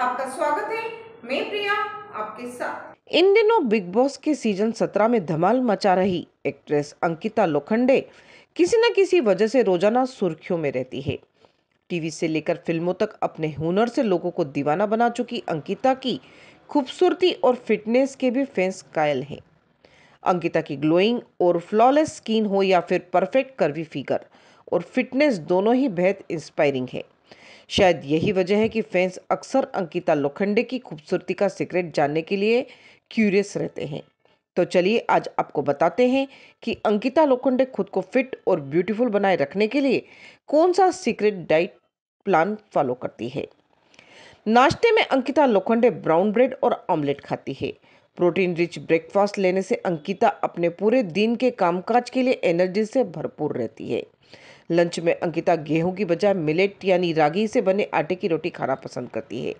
आपका स्वागत है मैं प्रिया आपके साथ इन दिनों बिग बॉस के सीजन 17 में धमाल मचा रही एक्ट्रेस अंकिता लोखंडे किसी न किसी वजह से रोजाना सुर्खियों में रहती है टीवी से लेकर फिल्मों तक अपने हुनर से लोगों को दीवाना बना चुकी अंकिता की खूबसूरती और फिटनेस के भी फैंस कायल हैं अंकिता की ग्लोइंग और फ्लॉलेस स्किन हो या फिर परफेक्ट कर्वी फिगर और फिटनेस दोनों ही बेहद इंस्पायरिंग है शायद यही वजह है कि फैंस अक्सर अंकिता लोखंडे की खूबसूरती का सीक्रेट जानने के लिए क्यूरियस रहते हैं तो चलिए आज आपको बताते हैं कि अंकिता लोखंडे खुद को फिट और ब्यूटीफुल बनाए रखने के लिए कौन सा सीक्रेट डाइट प्लान फॉलो करती है नाश्ते में अंकिता लोखंडे ब्राउन ब्रेड और ऑमलेट खाती है प्रोटीन रिच ब्रेकफास्ट लेने से अंकिता अपने पूरे दिन के कामकाज के लिए एनर्जी से भरपूर रहती है लंच में अंकिता गेहूं की बजाय मिलेट यानी रागी से बने आटे की रोटी खाना पसंद करती है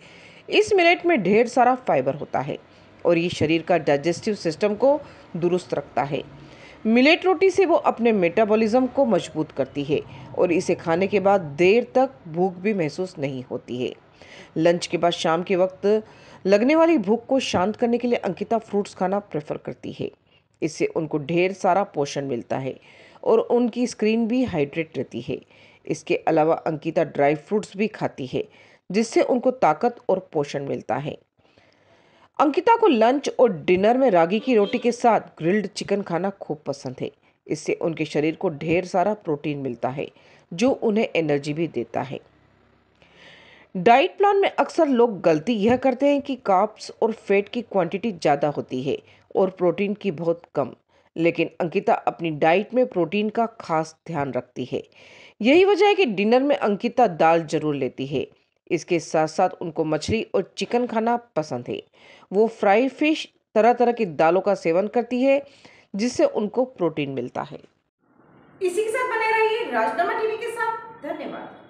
इस मिलेट में ढेर सारा फाइबर होता है और ये शरीर का डाइजेस्टिव सिस्टम को दुरुस्त रखता है मिलेट रोटी से वो अपने मेटाबॉलिज्म को मजबूत करती है और इसे खाने के बाद देर तक भूख भी महसूस नहीं होती है लंच के बाद शाम के वक्त लगने वाली भूख को शांत करने के लिए अंकिता फ्रूट्स खाना प्रेफर करती है इससे उनको ढेर सारा पोषण मिलता है और उनकी स्क्रीन भी हाइड्रेट रहती है इसके अलावा अंकिता ड्राई फ्रूट्स भी खाती है जिससे उनको ताकत और पोषण मिलता है अंकिता को लंच और डिनर में रागी की रोटी के साथ ग्रिल्ड चिकन खाना खूब पसंद है इससे उनके शरीर को ढेर सारा प्रोटीन मिलता है जो उन्हें एनर्जी भी देता है डाइट प्लान में अक्सर लोग गलती यह करते हैं कि काप्स और फैट की क्वांटिटी ज़्यादा होती है और प्रोटीन की बहुत कम लेकिन अंकिता अपनी डाइट में प्रोटीन का खास ध्यान रखती है यही वजह है कि डिनर में अंकिता दाल जरूर लेती है इसके साथ साथ उनको मछली और चिकन खाना पसंद है वो फ्राई फिश तरह तरह की दालों का सेवन करती है जिससे उनको प्रोटीन मिलता है इसी के साथ बने रहिए राजनामा टीवी के साथ धन्यवाद